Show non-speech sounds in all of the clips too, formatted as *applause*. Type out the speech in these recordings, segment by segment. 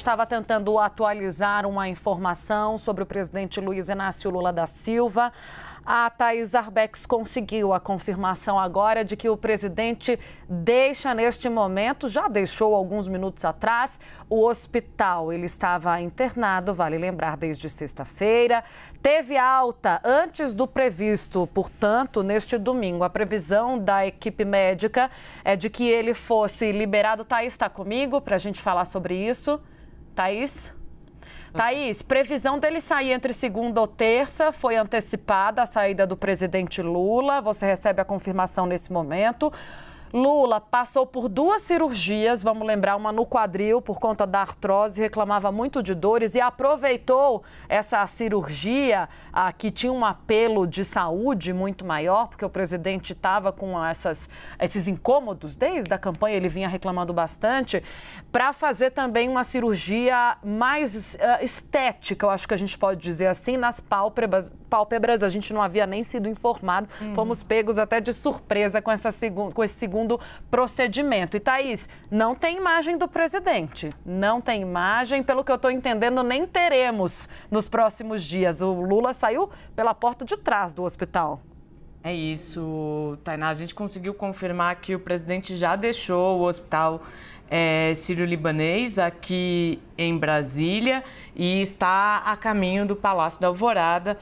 estava tentando atualizar uma informação sobre o presidente Luiz Inácio Lula da Silva. A Thais Arbex conseguiu a confirmação agora de que o presidente deixa neste momento, já deixou alguns minutos atrás, o hospital. Ele estava internado, vale lembrar, desde sexta-feira. Teve alta antes do previsto, portanto, neste domingo. A previsão da equipe médica é de que ele fosse liberado. Thais está comigo para a gente falar sobre isso. Thaís? Thaís, previsão dele sair entre segunda ou terça foi antecipada a saída do presidente Lula. Você recebe a confirmação nesse momento. Lula passou por duas cirurgias, vamos lembrar, uma no quadril por conta da artrose, reclamava muito de dores e aproveitou essa cirurgia ah, que tinha um apelo de saúde muito maior, porque o presidente estava com essas, esses incômodos desde a campanha, ele vinha reclamando bastante, para fazer também uma cirurgia mais ah, estética, eu acho que a gente pode dizer assim, nas pálpebras. pálpebras a gente não havia nem sido informado, uhum. fomos pegos até de surpresa com, essa, com esse segundo segundo procedimento. E Thaís, não tem imagem do presidente, não tem imagem, pelo que eu estou entendendo, nem teremos nos próximos dias. O Lula saiu pela porta de trás do hospital. É isso, Tainá. A gente conseguiu confirmar que o presidente já deixou o hospital é, sírio-libanês aqui em Brasília e está a caminho do Palácio da Alvorada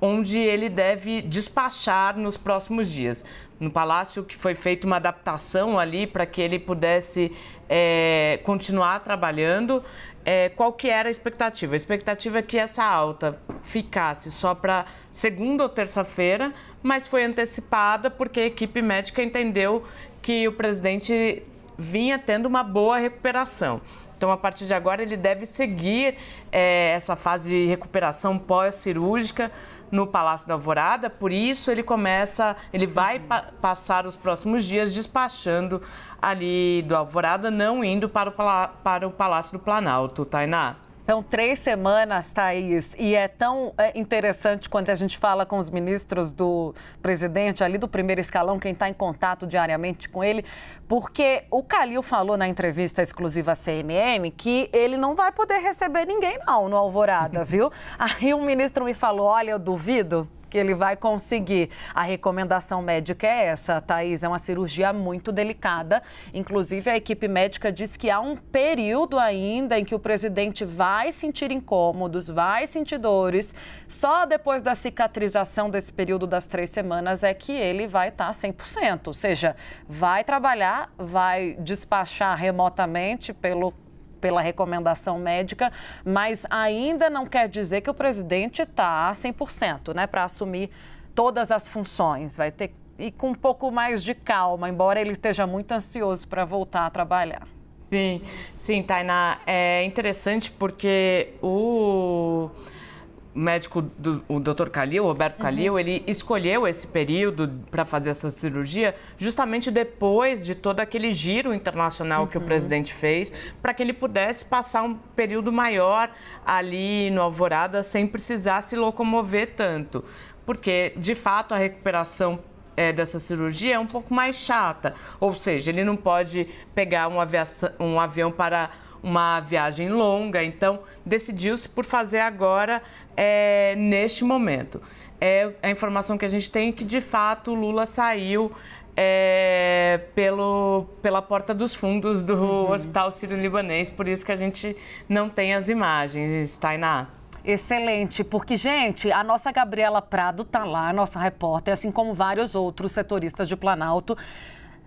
onde ele deve despachar nos próximos dias. No palácio que foi feita uma adaptação ali para que ele pudesse é, continuar trabalhando. É, qual que era a expectativa? A expectativa é que essa alta ficasse só para segunda ou terça-feira, mas foi antecipada porque a equipe médica entendeu que o presidente vinha tendo uma boa recuperação. Então, a partir de agora, ele deve seguir é, essa fase de recuperação pós-cirúrgica no Palácio da Alvorada. Por isso, ele começa, ele vai uhum. pa passar os próximos dias despachando ali do Alvorada, não indo para o, para o Palácio do Planalto, Tainá. São três semanas, Thaís, e é tão é, interessante quando a gente fala com os ministros do presidente, ali do primeiro escalão, quem está em contato diariamente com ele, porque o Calil falou na entrevista exclusiva à CNN que ele não vai poder receber ninguém, não, no Alvorada, *laughs* viu? Aí o ministro me falou: olha, eu duvido que ele vai conseguir. A recomendação médica é essa, Thaís. É uma cirurgia muito delicada. Inclusive, a equipe médica diz que há um período ainda em que o presidente vai sentir incômodos, vai sentir dores. Só depois da cicatrização desse período das três semanas é que ele vai tá estar 100%. Ou seja, vai trabalhar, vai despachar remotamente pelo pela recomendação médica, mas ainda não quer dizer que o presidente está 100%, né, para assumir todas as funções. Vai ter e com um pouco mais de calma, embora ele esteja muito ansioso para voltar a trabalhar. Sim, sim, Tainá, é interessante porque o médico, do, o Dr. Calil, Roberto Calil, uhum. ele escolheu esse período para fazer essa cirurgia justamente depois de todo aquele giro internacional uhum. que o uhum. presidente fez, para que ele pudesse passar um período maior ali no Alvorada sem precisar se locomover tanto. Porque, de fato, a recuperação é, dessa cirurgia é um pouco mais chata. Ou seja, ele não pode pegar um, aviação, um avião para uma viagem longa, então decidiu-se por fazer agora, é, neste momento. É a informação que a gente tem é que, de fato, o Lula saiu é, pelo, pela porta dos fundos do uhum. Hospital Sírio-Libanês, por isso que a gente não tem as imagens, Tainá. Excelente, porque, gente, a nossa Gabriela Prado está lá, nossa repórter, assim como vários outros setoristas de Planalto.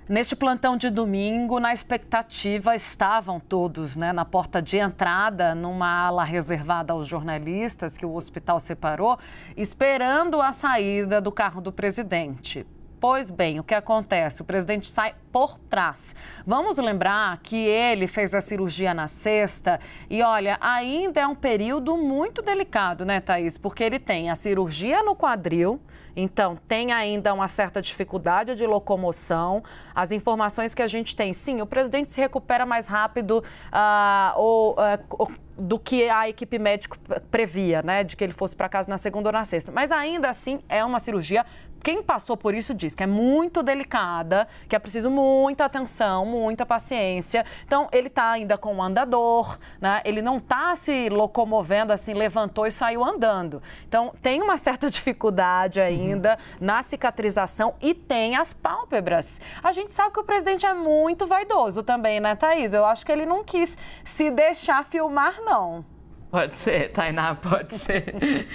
Neste plantão de domingo, na expectativa, estavam todos né, na porta de entrada, numa ala reservada aos jornalistas que o hospital separou, esperando a saída do carro do presidente. Pois bem, o que acontece? O presidente sai por trás. Vamos lembrar que ele fez a cirurgia na sexta e olha, ainda é um período muito delicado, né, Thaís? Porque ele tem a cirurgia no quadril então, tem ainda uma certa dificuldade de locomoção. As informações que a gente tem, sim, o presidente se recupera mais rápido ah, ou, eh, do que a equipe médica previa, né? De que ele fosse para casa na segunda ou na sexta. Mas ainda assim, é uma cirurgia quem passou por isso diz que é muito delicada, que é preciso muita atenção, muita paciência. Então, ele está ainda com um andador, né? Ele não está se locomovendo assim, levantou e saiu andando. Então, tem uma certa *laughs* dificuldade ainda uhum. na cicatrização e tem as pálpebras. A gente sabe que o presidente é muito vaidoso também, né, Thaís? Eu acho que ele não quis se deixar filmar, não. Pode ser, Tainá, pode ser.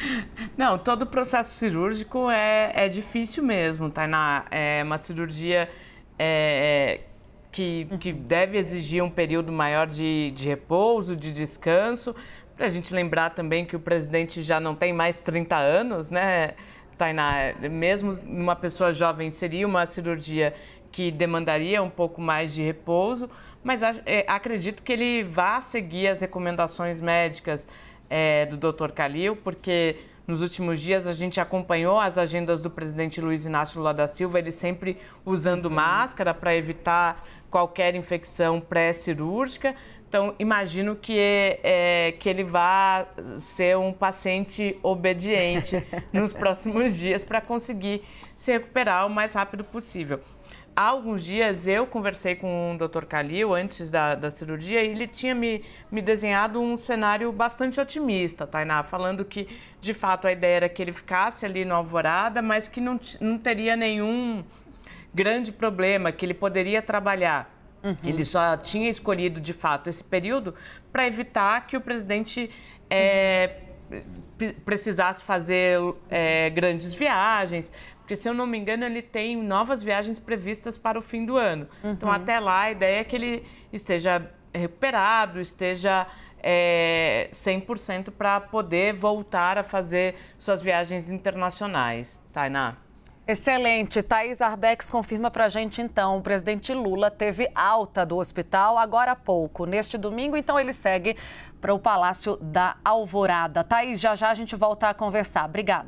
*laughs* Não, todo o processo cirúrgico é, é difícil mesmo, Tainá. É uma cirurgia é, é, que, que deve exigir um período maior de, de repouso, de descanso. Para a gente lembrar também que o presidente já não tem mais 30 anos, né, Tainá? Mesmo uma pessoa jovem seria uma cirurgia que demandaria um pouco mais de repouso, mas é, acredito que ele vá seguir as recomendações médicas é, do Dr. Calil, porque nos últimos dias a gente acompanhou as agendas do presidente Luiz Inácio Lula da Silva, ele sempre usando uhum. máscara para evitar qualquer infecção pré-cirúrgica. Então, imagino que, é, que ele vá ser um paciente obediente *laughs* nos próximos dias para conseguir se recuperar o mais rápido possível há alguns dias eu conversei com o Dr. Kalil antes da, da cirurgia e ele tinha me, me desenhado um cenário bastante otimista, Tainá, falando que de fato a ideia era que ele ficasse ali no Alvorada, mas que não, não teria nenhum grande problema, que ele poderia trabalhar. Uhum. Ele só tinha escolhido de fato esse período para evitar que o presidente é, precisasse fazer é, grandes viagens, porque se eu não me engano ele tem novas viagens previstas para o fim do ano. Então, uhum. Então até lá a ideia é que ele esteja recuperado, esteja é, 100% para poder voltar a fazer suas viagens internacionais, Tainá. Excelente. Thaís Arbex confirma para a gente então. O presidente Lula teve alta do hospital agora há pouco, neste domingo, então ele segue para o Palácio da Alvorada. Thaís, já já a gente volta a conversar. Obrigada.